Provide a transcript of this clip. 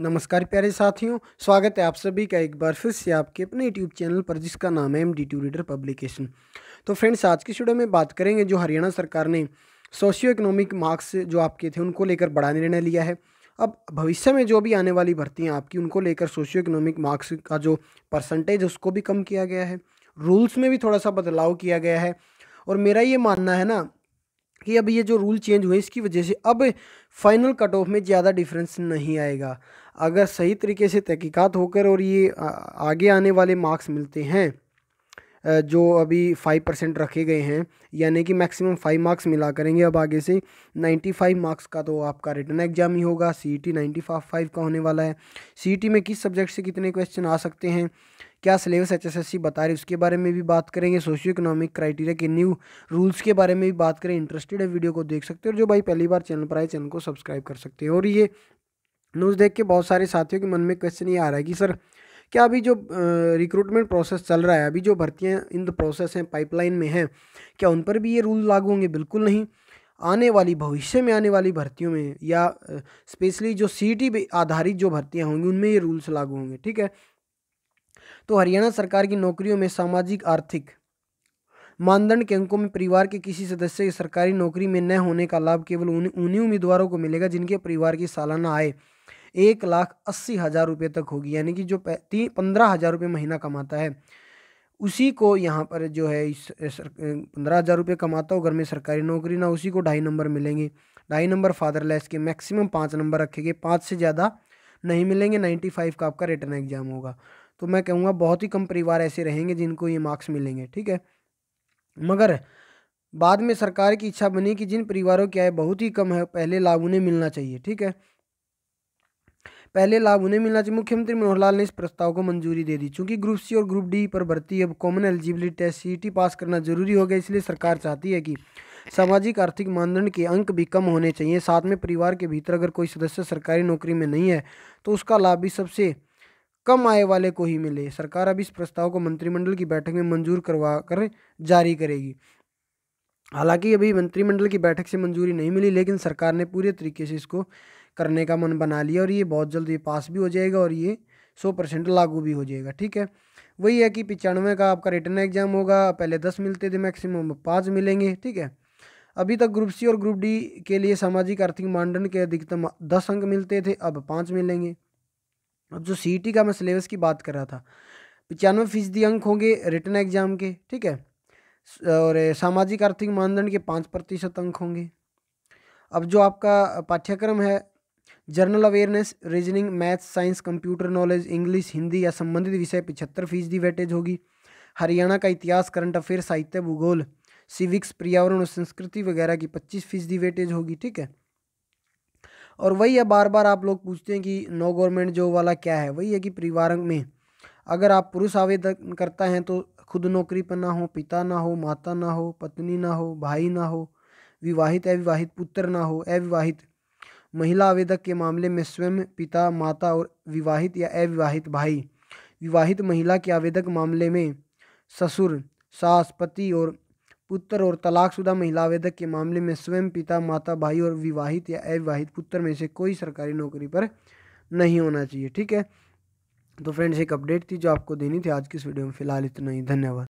नमस्कार प्यारे साथियों स्वागत है आप सभी का एक बार फिर से आपके अपने यूट्यूब चैनल पर जिसका नाम है M D two reader publication तो फ्रेंड्स आज की स्टूडियो में बात करेंगे जो हरियाणा सरकार ने सोशियो इकोनॉमिक मार्क्स जो आपके थे उनको लेकर बड़ा निर्णय लिया है अब भविष्य में जो भी आने वाली भर्तियाँ आपकी उनको लेकर सोशियो इकोनॉमिक मार्क्स का जो परसेंटेज उसको भी कम किया गया है रूल्स में भी थोड़ा सा बदलाव किया गया है और मेरा ये मानना है ना कि अब ये जो रूल चेंज हुए इसकी वजह से अब फाइनल कट ऑफ में ज़्यादा डिफरेंस नहीं आएगा अगर सही तरीके से तहकीकात होकर और ये आगे आने वाले मार्क्स मिलते हैं जो अभी फ़ाइव परसेंट रखे गए हैं यानी कि मैक्सिमम फाइव मार्क्स मिला करेंगे अब आगे से नाइन्टी फाइव मार्क्स का तो आपका रिटर्न एग्जाम ही होगा C E T ninety five का होने वाला है सी ई टी में किस सब्जेक्ट से कितने क्वेश्चन आ सकते हैं क्या syllabus H S S C बता रही है उसके बारे में भी बात करेंगे सोशियो इकोनॉमिक क्राइटेरिया के न्यू रूल्स के बारे में भी बात करें इंटरेस्टेड है वीडियो को देख सकते हो जो भाई पहली बार चैनल पर आए चैनल को सब्सक्राइब कर सकते हैं और ये न्यूज़ देख के बहुत सारे साथियों के मन में क्वेश्चन ये आ रहा है कि सर क्या अभी जो रिक्रूटमेंट प्रोसेस चल रहा है अभी जो भर्तियाँ इन द प्रोसेस हैं पाइपलाइन में हैं क्या उन पर भी ये रूल लागू होंगे बिल्कुल नहीं आने वाली भविष्य में आने वाली भर्तियों में या स्पेशली जो सी टी आधारित जो भर्तियाँ होंगी उनमें ये रूल्स लागू होंगे ठीक है तो हरियाणा सरकार की नौकरियों में सामाजिक आर्थिक मानदंड के अंकों में परिवार के किसी सदस्य की सरकारी नौकरी में न होने का लाभ केवल उन उन्हीं उम्मीदवारों को मिलेगा जिनके परिवार की सालाना आय एक लाख अस्सी हज़ार रुपये तक होगी यानी कि जो तीन पंद्रह हज़ार रुपये महीना कमाता है उसी को यहाँ पर जो है इस पंद्रह हज़ार रुपये कमाता हो घर में सरकारी नौकरी ना उसी को ढाई नंबर मिलेंगे ढाई नंबर फादरलेस के मैक्सिमम पाँच नंबर रखेंगे पाँच से ज़्यादा नहीं मिलेंगे नाइन्टी फाइव का आपका रिटर्न एग्जाम होगा तो मैं कहूँगा बहुत ही कम परिवार ऐसे रहेंगे जिनको ये मार्क्स मिलेंगे ठीक है मगर बाद में सरकार की इच्छा बनी कि जिन परिवारों की आय बहुत ही कम है पहले लाभ उन्हें मिलना चाहिए ठीक है पहले लाभ उन्हें मिलना चाहिए मुख्यमंत्री मनोहर लाल ने इस प्रस्ताव को मंजूरी दे दी चूंकि ग्रुप सी और ग्रुप डी पर भर्ती अब कॉमन एलिजिबिलिटी टेस्ट सी पास करना जरूरी हो गया इसलिए सरकार चाहती है कि सामाजिक आर्थिक मानदंड के अंक भी कम होने चाहिए साथ में परिवार के भीतर अगर कोई सदस्य सरकारी नौकरी में नहीं है तो उसका लाभ भी सबसे कम आय वाले को ही मिले सरकार अब इस प्रस्ताव को मंत्रिमंडल की बैठक में मंजूर करवा कर जारी करेगी हालांकि अभी मंत्रिमंडल की बैठक से मंजूरी नहीं मिली लेकिन सरकार ने पूरे तरीके से इसको करने का मन बना लिया और ये बहुत जल्दी पास भी हो जाएगा और ये सौ परसेंट लागू भी हो जाएगा ठीक है वही है कि पचानवे का आपका रिटर्न एग्जाम होगा पहले दस मिलते थे मैक्सिमम पाँच मिलेंगे ठीक है अभी तक ग्रुप सी और ग्रुप डी के लिए सामाजिक आर्थिक मानदंड के अधिकतम दस अंक मिलते थे अब पाँच मिलेंगे अब जो सी e का मैं सिलेबस की बात कर रहा था पचानवे फीसदी अंक होंगे रिटर्न एग्जाम के ठीक है और सामाजिक आर्थिक मानदंड के पाँच प्रतिशत अंक होंगे अब जो आपका पाठ्यक्रम है general awareness reasoning maths science computer knowledge English Hindi या संबंधित विषय पिछहत्तर फीसदी वेटेज होगी हरियाणा का इतिहास करंट अफेयर साहित्य भूगोल सिविक्स पर्यावरण और संस्कृति वगैरह की पच्चीस फीसदी वेटेज होगी ठीक है और वही है बार बार आप लोग पूछते हैं कि नो गवर्नमेंट जॉब वाला क्या है वही है कि परिवार में अगर आप पुरुष आवेदन करता है तो खुद नौकरी पर ना हो पिता ना हो माता ना हो पत्नी ना हो भाई ना हो विवाहित अविवाहित पुत्र ना हो अविवाहित महिला आवेदक के मामले में स्वयं पिता माता और विवाहित या अविवाहित भाई विवाहित महिला के आवेदक मामले में ससुर सास पति और पुत्र और तलाकशुदा महिला आवेदक के मामले में स्वयं पिता माता भाई और विवाहित या अविवाहित पुत्र में से कोई सरकारी नौकरी पर नहीं होना चाहिए ठीक है तो फ्रेंड्स एक अपडेट थी जो आपको देनी थी आज की इस वीडियो में फिलहाल इतना ही धन्यवाद